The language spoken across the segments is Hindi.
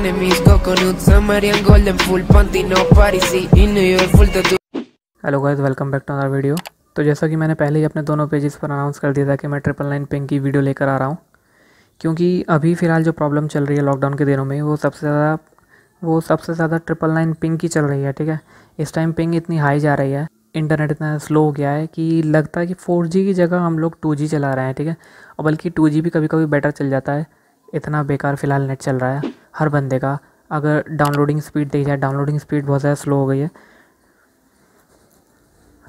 enemies Coconuts, Samarian Golden Full Panty No Parisi e In New York Full Tattoo hello guys, welcome back to another video तो जैसा कि मैंने पहले ही अपने दोनों पेजेस पर अनाउंस कर दिया था कि मैं ट्रिपल नाइन पिंग की वीडियो लेकर आ रहा हूँ क्योंकि अभी फ़िलहाल जो प्रॉब्लम चल रही है लॉकडाउन के दिनों में वो सबसे ज़्यादा वो सबसे ज़्यादा ट्रिपल नाइन पिंग की चल रही है ठीक है इस टाइम पिंग इतनी हाई जा रही है इंटरनेट इतना स्लो हो गया है कि लगता है कि फोर की जगह हम लोग टू चला रहे हैं ठीक है और बल्कि टू भी कभी कभी बेटर चल जाता है इतना बेकार फ़िलहाल नेट चल रहा है हर बंदे का अगर डाउनलोडिंग स्पीड देखी जाए डाउनलोडिंग स्पीड बहुत ज़्यादा स्लो हो गई है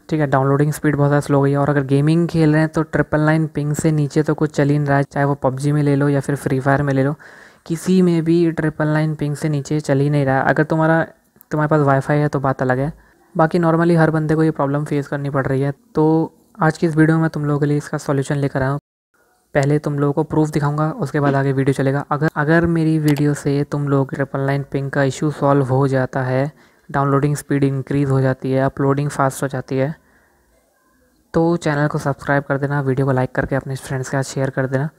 ठीक है डाउनलोडिंग स्पीड बहुत ज़्यादा स्लो हो गई है और अगर गेमिंग खेल रहे हैं तो ट्रिपल नाइन पिंग से नीचे तो कुछ चल ही नहीं रहा है चाहे वो पबजी में ले लो या फिर फ्री फायर में ले लो किसी में भी ट्रिपल नाइन पिंग से नीचे चल ही नहीं रहा है अगर तुम्हारा तुम्हारे पास वाईफाई है तो बात अलग है बाकी नॉर्मली हर बंदे को ये प्रॉब्लम फेस करनी पड़ रही है तो आज की इस वीडियो में तुम लोगों के लिए इसका सॉल्यूशन लेकर आया हूँ पहले तुम लोगों को प्रूफ दिखाऊंगा उसके बाद आगे वीडियो चलेगा अगर अगर मेरी वीडियो से तुम लोग ट्रिपल नाइन पिंग का इशू सॉल्व हो जाता है डाउनलोडिंग स्पीड इंक्रीज़ हो जाती है अपलोडिंग फास्ट हो जाती है तो चैनल को सब्सक्राइब कर देना वीडियो को लाइक करके अपने फ्रेंड्स के साथ शेयर कर देना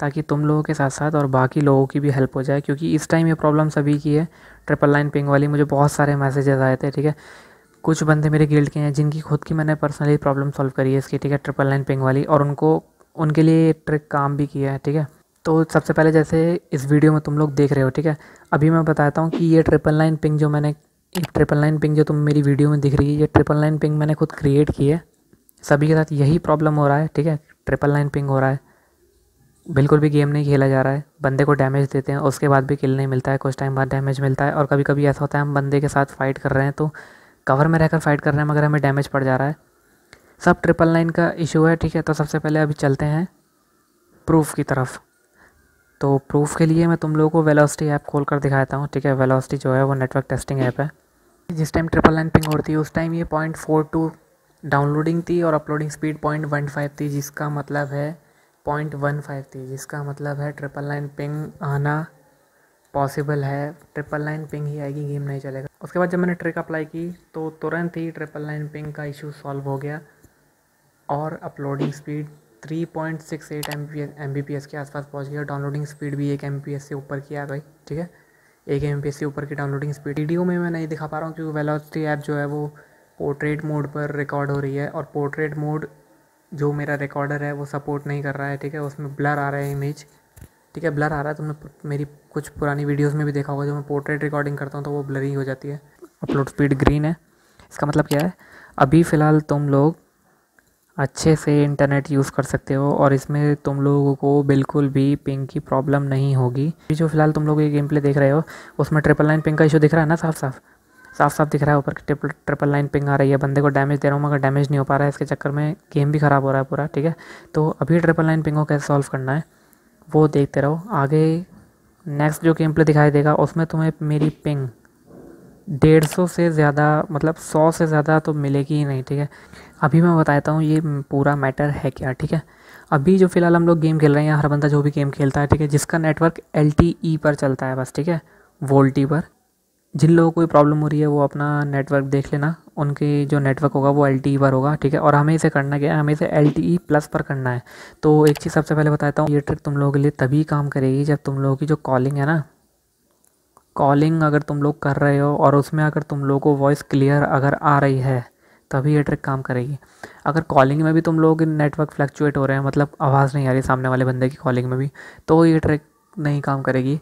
ताकि तुम लोगों के साथ साथ और बाकी लोगों की भी हेल्प हो जाए क्योंकि इस टाइम ये प्रॉब्लम सभी की है ट्रिपल नाइन पिंग वाली मुझे बहुत सारे मैसेजेस आए थे ठीक है कुछ बंदे मेरे गिल्ड के हैं जिनकी खुद की मैंने पर्सनली प्रॉब्लम सॉल्व करी है इसकी ठीक है ट्रिपल नाइन पिंग वाली और उनको उनके लिए ट्रिक काम भी किया है ठीक है तो सबसे पहले जैसे इस वीडियो में तुम लोग देख रहे हो ठीक है अभी मैं बताता हूँ कि ये ट्रिपल लाइन पिंग जो मैंने ट्रिपल लाइन पिंग जो तुम मेरी वीडियो में दिख रही है ये ट्रिपल लाइन पिंग मैंने खुद क्रिएट की है सभी के साथ यही प्रॉब्लम हो रहा है ठीक है ट्रिपल लाइन पिंग हो रहा है बिल्कुल भी गेम नहीं खेला जा रहा है बंदे को डैमेज देते हैं उसके बाद भी किल नहीं मिलता है कुछ टाइम बाद डैमेज मिलता है और कभी कभी ऐसा होता है हम बंदे के साथ फ़ाइट कर रहे हैं तो कवर में रहकर फाइट कर रहे हैं मगर हमें डैमेज पड़ जा रहा है सब ट्रिपल लाइन का इशू है ठीक है तो सबसे पहले अभी चलते हैं प्रूफ की तरफ तो प्रूफ के लिए मैं तुम लोगों को वेलोसिटी ऐप खोल कर दिखाता हूँ ठीक है वेलोसिटी जो है वो नेटवर्क टेस्टिंग ऐप है जिस टाइम ट्रिपल लाइन पिंग होती है उस टाइम ये पॉइंट फोर टू डाउनलोडिंग थी और uploading speed point one five थी जिसका मतलब है पॉइंट वन फाइव थी जिसका मतलब है ट्रिपल लाइन पिंग आना पॉसिबल है ट्रिपल लाइन पिंग ही आएगी गेम नहीं चलेगा उसके बाद जब मैंने ट्रिक अप्लाई की तो तुरंत ही ट्रिपल लाइन पिंग का इशू सॉल्व हो गया और अपलोडिंग स्पीड 3.68 एमबीपीएस के आसपास पहुंच गया डाउनलोडिंग स्पीड भी एक एम से ऊपर की आ गई ठीक है एक एम से ऊपर की डाउनलोडिंग स्पीड वीडियो में मैं नहीं दिखा पा रहा हूँ क्योंकि वेलोसिटी ऐप जो है वो पोर्ट्रेट मोड पर रिकॉर्ड हो रही है और पोर्ट्रेट मोड जो मेरा रिकॉर्डर है वो सपोर्ट नहीं कर रहा है ठीक है उसमें ब्लर आ रहा है इमेज ठीक है ब्लर आ रहा है तुमने मेरी कुछ पुरानी वीडियोस में भी देखा होगा जो मैं पोर्ट्रेट रिकॉर्डिंग करता हूँ तो वो ब्लरिंग हो जाती है अपलोड स्पीड ग्रीन है इसका मतलब क्या है अभी फ़िलहाल तुम लोग अच्छे से इंटरनेट यूज़ कर सकते हो और इसमें तुम लोगों को बिल्कुल भी पिंग की प्रॉब्लम नहीं होगी अभी जो फिलहाल तुम लोग ये गेम प्ले देख रहे हो उसमें ट्रिपल लाइन पिंग का इशू दिख रहा है ना साफ साफ साफ साफ दिख रहा है ऊपर की ट्रिपल ट्रिपल लाइन पिंग आ रही है बंदे को डैमेज दे रहा हूँ मगर डैमेज नहीं हो पा रहा है इसके चक्कर में गेम भी ख़राब हो रहा है पूरा ठीक है तो अभी ट्रिपल लाइन पिंग को कैसे सॉल्व करना है वो देखते रहो आगे नेक्स्ट जो गेम प्ले दिखाई देगा उसमें तुम्हें मेरी पिंग डेढ़ सौ से ज़्यादा मतलब सौ से ज़्यादा तो मिलेगी ही नहीं ठीक है अभी मैं बताता हूँ ये पूरा मैटर है क्या ठीक है अभी जो फ़िलहाल हम लोग गेम खेल रहे हैं हर बंदा जो भी गेम खेलता है ठीक है जिसका नेटवर्क एल पर चलता है बस ठीक है वोल्टी पर जिन लोगों को प्रॉब्लम हो रही है वो अपना नेटवर्क देख लेना उनके जो नेटवर्क होगा वो एल पर होगा ठीक है और हमें इसे करना क्या है हमें इसे एल प्लस पर करना है तो एक चीज़ सबसे पहले बताता हूँ ये ट्रिक तुम लोगों के लिए तभी काम करेगी जब तुम लोगों की जो कॉलिंग है ना कॉलिंग अगर तुम लोग कर रहे हो और उसमें अगर तुम लोग को वॉइस क्लियर अगर आ रही है तभी ये ट्रिक काम करेगी अगर कॉलिंग में भी तुम लोग नेटवर्क फ्लक्चुएट हो रहे हैं मतलब आवाज़ नहीं आ रही सामने वाले बंदे की कॉलिंग में भी तो ये ट्रिक नहीं काम करेगी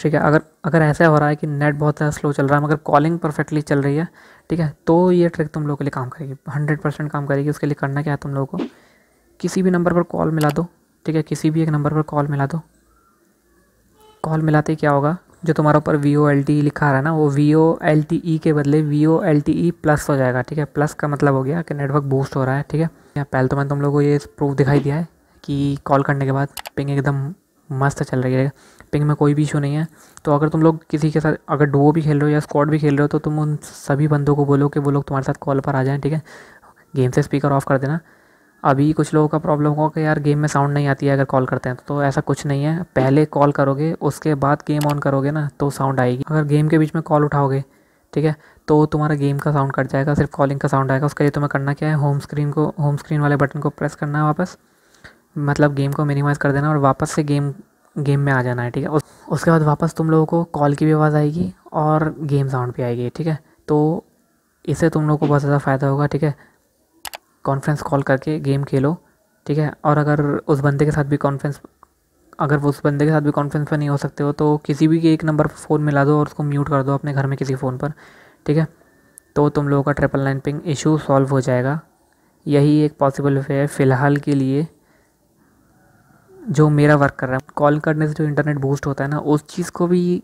ठीक है अगर अगर ऐसा हो रहा है कि नेट बहुत ज़्यादा स्लो चल रहा है मगर कॉलिंग परफेक्टली चल रही है ठीक है तो ये ट्रिक तुम लोगों के लिए काम करेगी हंड्रेड परसेंट काम करेगी उसके लिए करना क्या है तुम लोगों को किसी भी नंबर पर कॉल मिला दो ठीक है किसी भी एक नंबर पर कॉल मिला दो कॉल मिलाते क्या होगा जो तुम्हारे ऊपर V O L T E लिखा रहा है ना वो V O L T E के बदले V O L T E plus हो जाएगा ठीक है प्लस का मतलब हो गया कि नेटवर्क बूस्ट हो रहा है ठीक है यहाँ पहले तो मैंने तुम लोगों को ये प्रूफ दिखाई दिया है कि कॉल करने के बाद पिंग एकदम मस्त चल रही है पिंग में कोई भी इशू नहीं है तो अगर तुम लोग किसी के साथ अगर डुओ भी खेल रहे हो या स्क्वाड भी खेल रहे हो तो तुम उन सभी बंदों को बोलो कि वो लोग तुम्हारे साथ कॉल पर आ जाएँ ठीक है गेम से स्पीकर ऑफ कर देना अभी कुछ लोगों का प्रॉब्लम होगा कि यार गेम में साउंड नहीं आती है अगर कॉल करते हैं तो, तो, ऐसा कुछ नहीं है पहले कॉल करोगे उसके बाद गेम ऑन करोगे ना तो साउंड आएगी अगर गेम के बीच में कॉल उठाओगे ठीक है तो तुम्हारा गेम का साउंड कट जाएगा सिर्फ कॉलिंग का साउंड आएगा उसके लिए तुम्हें करना क्या है होम स्क्रीन को होम स्क्रीन वाले बटन को प्रेस करना है वापस मतलब गेम को मिनिमाइज़ कर देना और वापस से गेम गेम में आ जाना है ठीक है उस, उसके बाद वापस तुम लोगों को कॉल की भी आवाज़ आएगी और गेम साउंड भी आएगी ठीक है तो इससे तुम लोगों को बहुत ज़्यादा फ़ायदा होगा ठीक है कॉन्फ्रेंस कॉल करके गेम खेलो ठीक है और अगर उस बंदे के साथ भी कॉन्फ्रेंस अगर वो उस बंदे के साथ भी कॉन्फ्रेंस पर नहीं हो सकते हो तो किसी भी एक नंबर पर फ़ोन मिला दो और उसको म्यूट कर दो अपने घर में किसी फ़ोन पर ठीक है तो तुम लोगों का triple nine ping issue solve हो जाएगा यही एक पॉसिबल वे है फ़िलहाल के लिए जो मेरा वर्क कर रहा है कॉल करने से जो इंटरनेट बूस्ट होता है ना उस चीज़ को भी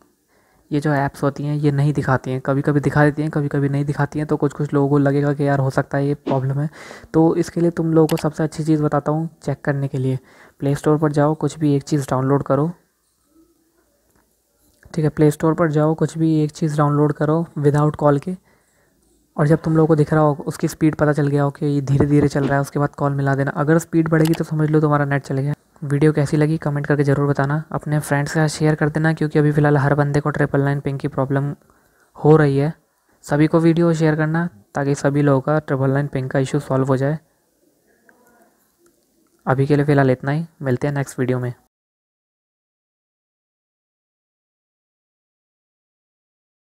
ये जो ऐप्स होती हैं ये नहीं दिखाती हैं कभी कभी दिखा देती हैं कभी कभी नहीं दिखाती हैं तो कुछ कुछ लोगों को लगेगा कि यार हो सकता है ये प्रॉब्लम है तो इसके लिए तुम लोगों को सबसे अच्छी चीज़ बताता हूँ चेक करने के लिए प्ले स्टोर पर जाओ कुछ भी एक चीज़ डाउनलोड करो ठीक है प्ले स्टोर पर जाओ कुछ भी एक चीज़ डाउनलोड करो विदाउट कॉल के और जब तुम लोगों को दिख रहा हो उसकी स्पीड पता चल गया हो कि ये धीरे धीरे चल रहा है उसके बाद कॉल मिला देना अगर स्पीड बढ़ेगी तो समझ लो तुम्हारा नेट चल गया वीडियो कैसी लगी कमेंट करके ज़रूर बताना अपने फ्रेंड्स के साथ शेयर कर देना क्योंकि अभी फ़िलहाल हर बंदे को ट्रिपल नाइन पिंक की प्रॉब्लम हो रही है सभी को वीडियो शेयर करना ताकि सभी लोगों का ट्रिपल नाइन पिंक का इशू सॉल्व हो जाए अभी के लिए फ़िलहाल इतना ही मिलते हैं नेक्स्ट वीडियो में